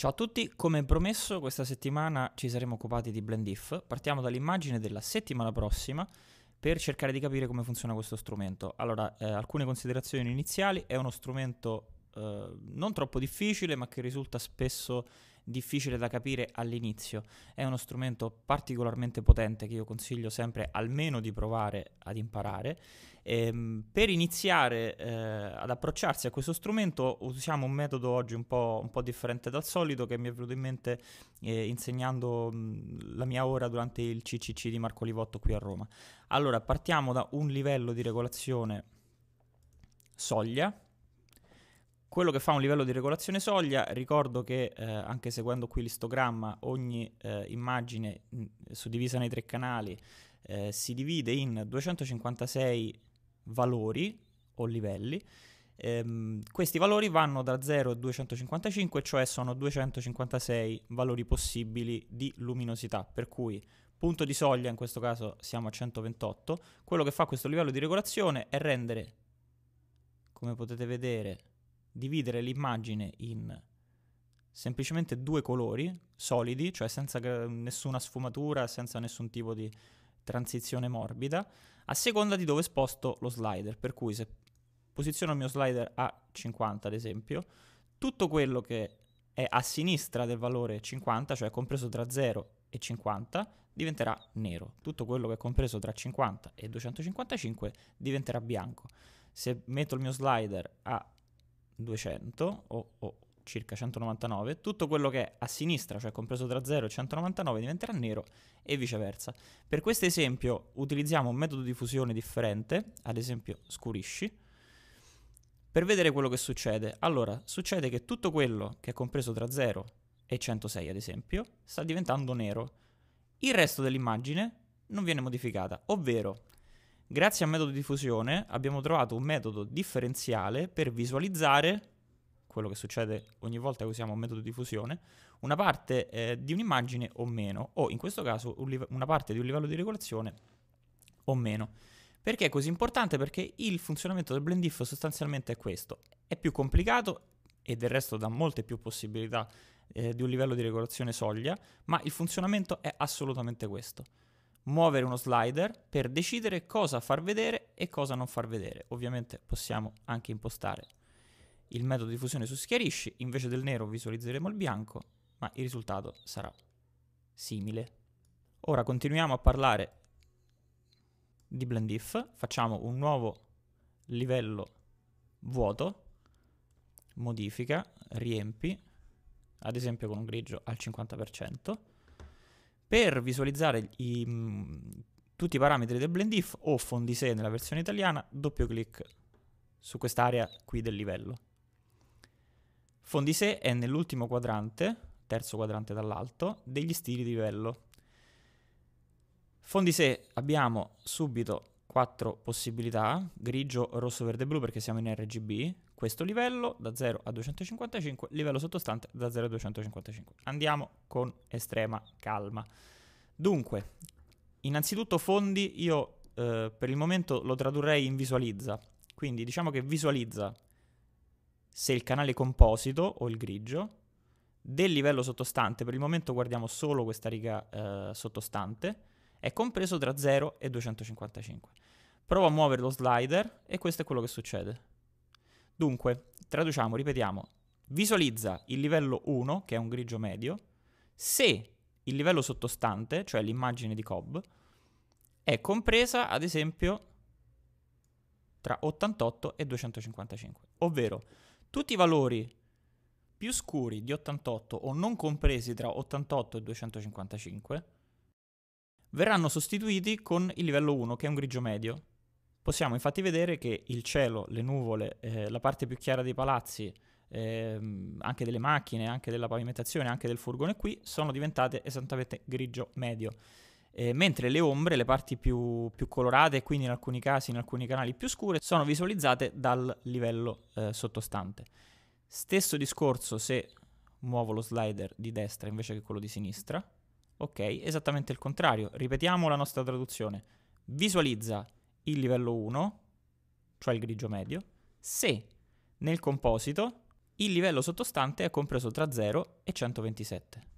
Ciao a tutti, come promesso questa settimana ci saremo occupati di Blend If. Partiamo dall'immagine della settimana prossima per cercare di capire come funziona questo strumento. Allora, eh, alcune considerazioni iniziali, è uno strumento eh, non troppo difficile ma che risulta spesso difficile da capire all'inizio. È uno strumento particolarmente potente che io consiglio sempre almeno di provare ad imparare. Ehm, per iniziare eh, ad approcciarsi a questo strumento usiamo un metodo oggi un po', un po differente dal solito che mi è venuto in mente eh, insegnando mh, la mia ora durante il CCC di Marco Livotto qui a Roma. Allora partiamo da un livello di regolazione soglia quello che fa un livello di regolazione soglia, ricordo che eh, anche seguendo qui l'istogramma, ogni eh, immagine mm, suddivisa nei tre canali eh, si divide in 256 valori o livelli. Ehm, questi valori vanno da 0 a 255, cioè sono 256 valori possibili di luminosità, per cui punto di soglia, in questo caso siamo a 128, quello che fa questo livello di regolazione è rendere, come potete vedere, dividere l'immagine in semplicemente due colori solidi, cioè senza nessuna sfumatura, senza nessun tipo di transizione morbida, a seconda di dove sposto lo slider. Per cui se posiziono il mio slider a 50, ad esempio, tutto quello che è a sinistra del valore 50, cioè compreso tra 0 e 50, diventerà nero. Tutto quello che è compreso tra 50 e 255 diventerà bianco. Se metto il mio slider a 200 o, o circa 199, tutto quello che è a sinistra, cioè compreso tra 0 e 199, diventerà nero e viceversa. Per questo esempio utilizziamo un metodo di fusione differente, ad esempio scurisci, per vedere quello che succede. Allora, succede che tutto quello che è compreso tra 0 e 106, ad esempio, sta diventando nero. Il resto dell'immagine non viene modificata, ovvero Grazie al metodo di fusione abbiamo trovato un metodo differenziale per visualizzare quello che succede ogni volta che usiamo un metodo di fusione, una parte eh, di un'immagine o meno, o in questo caso un una parte di un livello di regolazione o meno. Perché è così importante? Perché il funzionamento del blendif sostanzialmente è questo. È più complicato e del resto dà molte più possibilità eh, di un livello di regolazione soglia, ma il funzionamento è assolutamente questo muovere uno slider per decidere cosa far vedere e cosa non far vedere. Ovviamente possiamo anche impostare il metodo di fusione su schiarisci, invece del nero visualizzeremo il bianco, ma il risultato sarà simile. Ora continuiamo a parlare di blend if, facciamo un nuovo livello vuoto, modifica, riempi, ad esempio con un grigio al 50%, per visualizzare i, mm, tutti i parametri del blendif o fondise nella versione italiana, doppio clic su quest'area qui del livello. Fondise è nell'ultimo quadrante, terzo quadrante dall'alto, degli stili di livello. Fondise abbiamo subito quattro possibilità, grigio, rosso, verde e blu perché siamo in RGB, questo livello da 0 a 255, livello sottostante da 0 a 255. Andiamo con estrema calma. Dunque, innanzitutto fondi io eh, per il momento lo tradurrei in visualizza, quindi diciamo che visualizza se il canale composito o il grigio del livello sottostante, per il momento guardiamo solo questa riga eh, sottostante, è compreso tra 0 e 255. Provo a muovere lo slider e questo è quello che succede. Dunque, traduciamo, ripetiamo. Visualizza il livello 1, che è un grigio medio, se il livello sottostante, cioè l'immagine di Cobb, è compresa, ad esempio, tra 88 e 255. Ovvero, tutti i valori più scuri di 88 o non compresi tra 88 e 255 verranno sostituiti con il livello 1, che è un grigio medio, Possiamo infatti vedere che il cielo, le nuvole, eh, la parte più chiara dei palazzi, ehm, anche delle macchine, anche della pavimentazione, anche del furgone qui, sono diventate esattamente grigio medio. Eh, mentre le ombre, le parti più, più colorate e quindi in alcuni casi, in alcuni canali più scure, sono visualizzate dal livello eh, sottostante. Stesso discorso se muovo lo slider di destra invece che quello di sinistra. Ok, esattamente il contrario. Ripetiamo la nostra traduzione. Visualizza il livello 1, cioè il grigio medio, se nel composito il livello sottostante è compreso tra 0 e 127.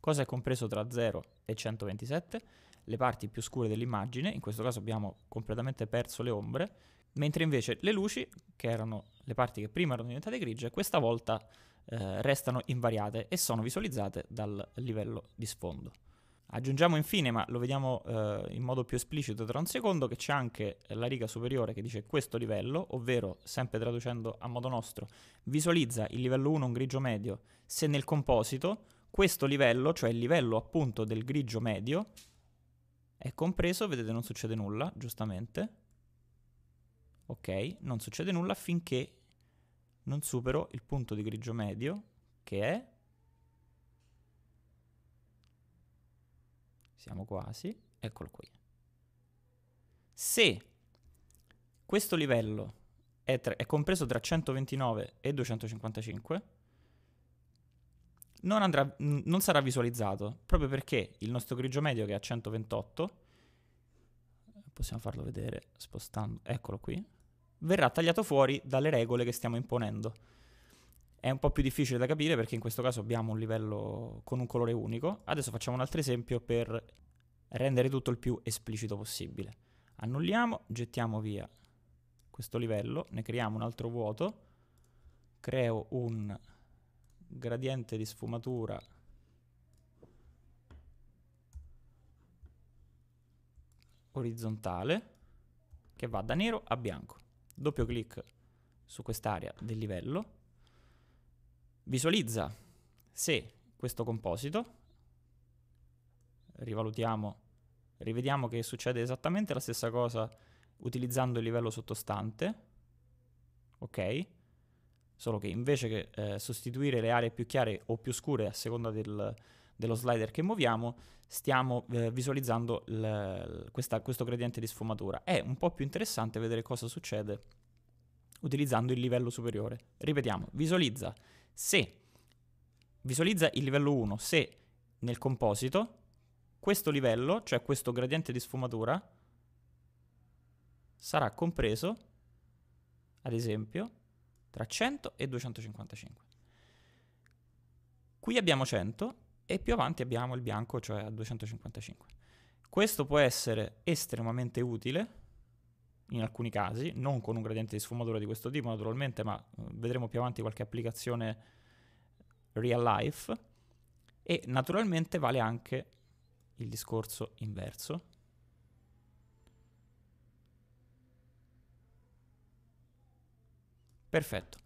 Cosa è compreso tra 0 e 127? Le parti più scure dell'immagine, in questo caso abbiamo completamente perso le ombre, mentre invece le luci, che erano le parti che prima erano diventate grigie, questa volta eh, restano invariate e sono visualizzate dal livello di sfondo. Aggiungiamo infine, ma lo vediamo eh, in modo più esplicito tra un secondo, che c'è anche la riga superiore che dice questo livello, ovvero, sempre traducendo a modo nostro, visualizza il livello 1 un grigio medio se nel composito questo livello, cioè il livello appunto del grigio medio, è compreso, vedete non succede nulla, giustamente. Ok, non succede nulla finché non supero il punto di grigio medio, che è siamo quasi, eccolo qui. Se questo livello è, tra, è compreso tra 129 e 255, non, andrà, non, sarà visualizzato proprio perché il nostro grigio medio che è a 128 possiamo farlo vedere spostando eccolo qui verrà tagliato fuori dalle regole che stiamo imponendo è un po' più difficile da capire perché in questo caso abbiamo un livello con un colore unico. Adesso facciamo un altro esempio per rendere tutto il più esplicito possibile. Annulliamo, gettiamo via questo livello, ne creiamo un altro vuoto, creo un gradiente di sfumatura orizzontale che va da nero a bianco. Doppio clic su quest'area del livello Visualizza se questo composito, rivalutiamo, rivediamo che succede esattamente la stessa cosa utilizzando il livello sottostante, ok? Solo che invece che eh, sostituire le aree più chiare o più scure a seconda del, dello slider che muoviamo, stiamo eh, visualizzando l, questa, questo gradiente di sfumatura. È un po' più interessante vedere cosa succede utilizzando il livello superiore. Ripetiamo, visualizza se visualizza il livello 1 se nel composito questo livello, cioè questo gradiente di sfumatura, sarà compreso, ad esempio, tra 100 e 255. Qui abbiamo 100 e più avanti abbiamo il bianco, cioè a 255. Questo può essere estremamente utile in alcuni casi, non con un gradiente di sfumatura di questo tipo naturalmente, ma eh, vedremo più avanti qualche applicazione real life e naturalmente vale anche il discorso inverso. Perfetto.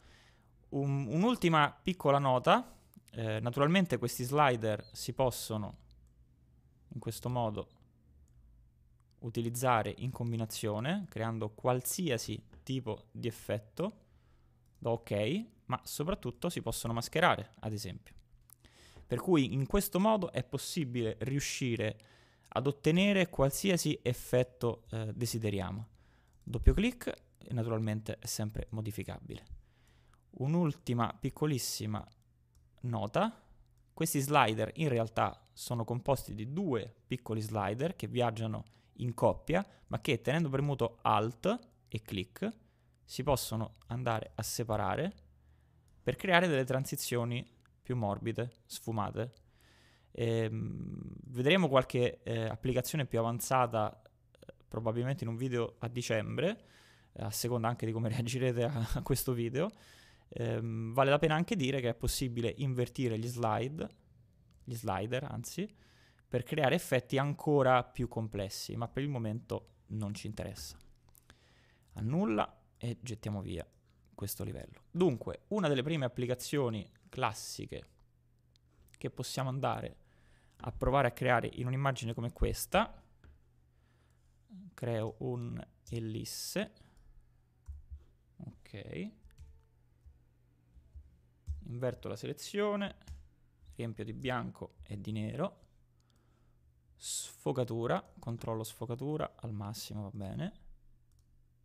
Un, un'ultima piccola nota, eh, naturalmente questi slider si possono in questo modo utilizzare in combinazione, creando qualsiasi tipo di effetto, do ok, ma soprattutto si possono mascherare, ad esempio. Per cui in questo modo è possibile riuscire ad ottenere qualsiasi effetto eh, desideriamo. Doppio clic, naturalmente è sempre modificabile. Un'ultima piccolissima nota, questi slider in realtà sono composti di due piccoli slider che viaggiano in coppia, ma che tenendo premuto Alt e clic si possono andare a separare per creare delle transizioni più morbide, sfumate. E, ehm, vedremo qualche eh, applicazione più avanzata eh, probabilmente in un video a dicembre, eh, a seconda anche di come reagirete a, a questo video. Ehm, vale la pena anche dire che è possibile invertire gli slide, gli slider anzi, per creare effetti ancora più complessi, ma per il momento non ci interessa. Annulla e gettiamo via questo livello. Dunque, una delle prime applicazioni classiche che possiamo andare a provare a creare in un'immagine come questa, creo un ellisse, ok, inverto la selezione, riempio di bianco e di nero, sfogatura, controllo sfogatura al massimo, va bene,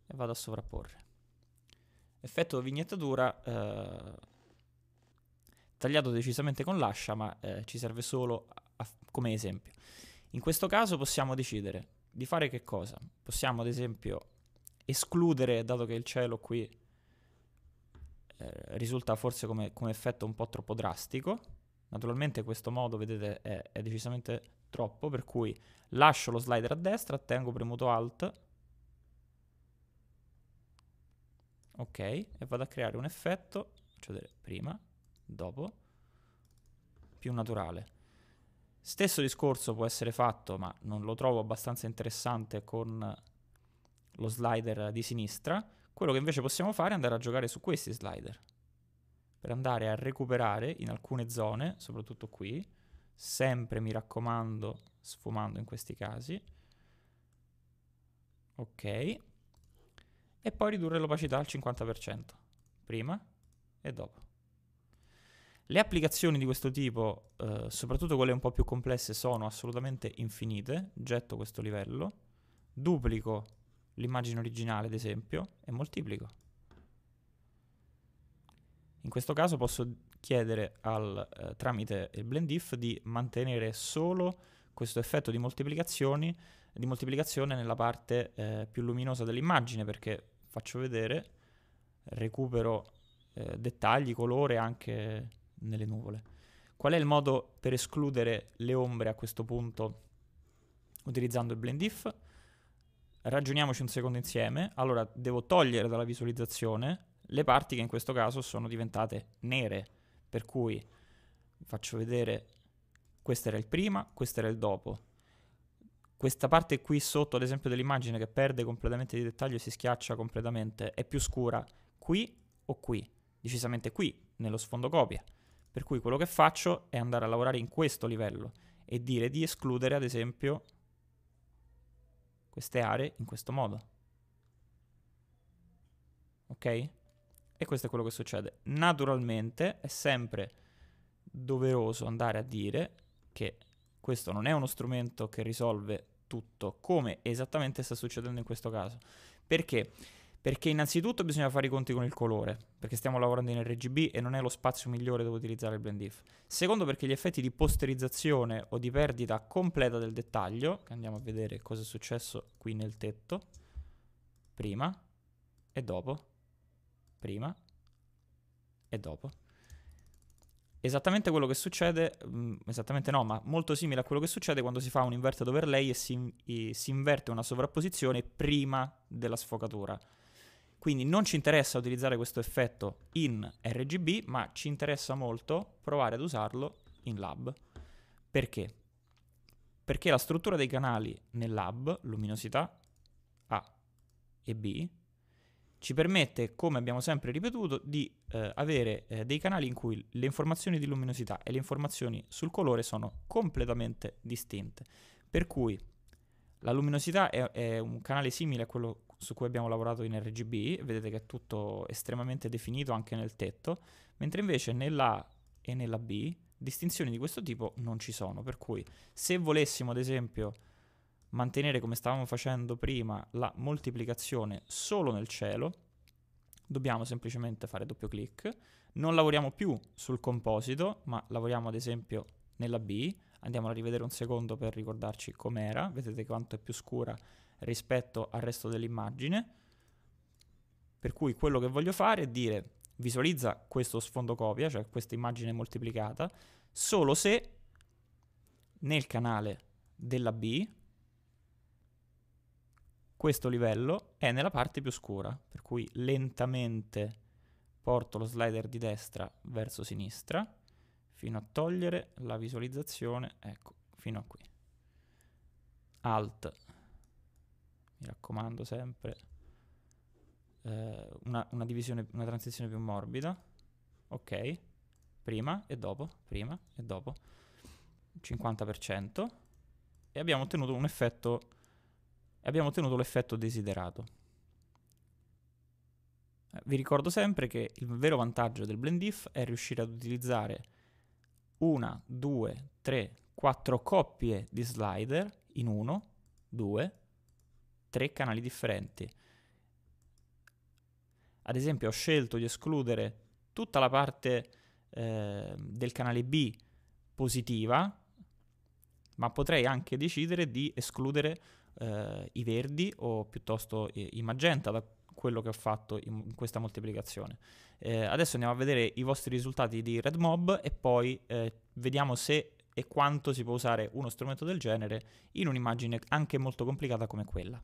e vado a sovrapporre. Effetto vignettatura eh, tagliato decisamente con l'ascia, ma eh, ci serve solo a, come esempio. In questo caso possiamo decidere di fare che cosa? Possiamo ad esempio escludere, dato che il cielo qui eh, risulta forse come, come effetto un po' troppo drastico, Naturalmente questo modo, vedete, è, è decisamente troppo, per cui lascio lo slider a destra, tengo premuto Alt, ok, e vado a creare un effetto, faccio vedere prima, dopo, più naturale. Stesso discorso può essere fatto, ma non lo trovo abbastanza interessante con lo slider di sinistra. Quello che invece possiamo fare è andare a giocare su questi slider per andare a recuperare in alcune zone, soprattutto qui, sempre mi raccomando sfumando in questi casi, ok, e poi ridurre l'opacità al 50%, prima e dopo. Le applicazioni di questo tipo, eh, soprattutto quelle un po' più complesse, sono assolutamente infinite. Getto questo livello, duplico l'immagine originale, ad esempio, e moltiplico. In questo caso posso chiedere al, eh, tramite il blendif di mantenere solo questo effetto di, di moltiplicazione nella parte eh, più luminosa dell'immagine perché faccio vedere, recupero eh, dettagli, colore anche nelle nuvole. Qual è il modo per escludere le ombre a questo punto utilizzando il blendif? Ragioniamoci un secondo insieme. Allora, devo togliere dalla visualizzazione le parti che in questo caso sono diventate nere, per cui faccio vedere, questo era il prima, questo era il dopo. Questa parte qui sotto, ad esempio, dell'immagine che perde completamente di dettaglio e si schiaccia completamente, è più scura qui o qui, decisamente qui, nello sfondo copia. Per cui quello che faccio è andare a lavorare in questo livello e dire di escludere, ad esempio, queste aree in questo modo. Ok? E questo è quello che succede. Naturalmente è sempre doveroso andare a dire che questo non è uno strumento che risolve tutto, come esattamente sta succedendo in questo caso. Perché? Perché innanzitutto bisogna fare i conti con il colore, perché stiamo lavorando in RGB e non è lo spazio migliore dove utilizzare il blend if. Secondo perché gli effetti di posterizzazione o di perdita completa del dettaglio, che andiamo a vedere cosa è successo qui nel tetto, prima e dopo, prima e dopo. Esattamente quello che succede, mh, mm, esattamente no, ma molto simile a quello che succede quando si fa un inverted overlay e si, e si inverte una sovrapposizione prima della sfocatura. Quindi non ci interessa utilizzare questo effetto in RGB, ma ci interessa molto provare ad usarlo in lab. Perché? Perché la struttura dei canali nel lab, luminosità A e B, ci permette, come abbiamo sempre ripetuto, di eh, avere eh, dei canali in cui le informazioni di luminosità e le informazioni sul colore sono completamente distinte. Per cui la luminosità è, è, un canale simile a quello su cui abbiamo lavorato in RGB, vedete che è tutto estremamente definito anche nel tetto, mentre invece nella A e nella B distinzioni di questo tipo non ci sono, per cui se volessimo ad esempio mantenere come stavamo facendo prima la moltiplicazione solo nel cielo, dobbiamo semplicemente fare doppio clic, non lavoriamo più sul composito, ma lavoriamo ad esempio nella B, andiamo a rivedere un secondo per ricordarci com'era, vedete quanto è più scura rispetto al resto dell'immagine, per cui quello che voglio fare è dire visualizza questo sfondo copia, cioè questa immagine moltiplicata, solo se nel canale della B questo livello è nella parte più scura, per cui lentamente porto lo slider di destra verso sinistra fino a togliere la visualizzazione, ecco, fino a qui. Alt, mi raccomando sempre, eh, una, una, divisione, una transizione più morbida, ok, prima e dopo, prima e dopo, 50% e abbiamo ottenuto un effetto e abbiamo ottenuto l'effetto desiderato. Eh, vi ricordo sempre che il vero vantaggio del blend if è riuscire ad utilizzare una, due, tre, quattro coppie di slider in uno, due, tre canali differenti. Ad esempio ho scelto di escludere tutta la parte eh, del canale B positiva, ma potrei anche decidere di escludere eh, i verdi o piuttosto i, magenta da quello che ho fatto in, in questa moltiplicazione. Eh, adesso andiamo a vedere i vostri risultati di RedMob e poi eh, vediamo se e quanto si può usare uno strumento del genere in un'immagine anche molto complicata come quella.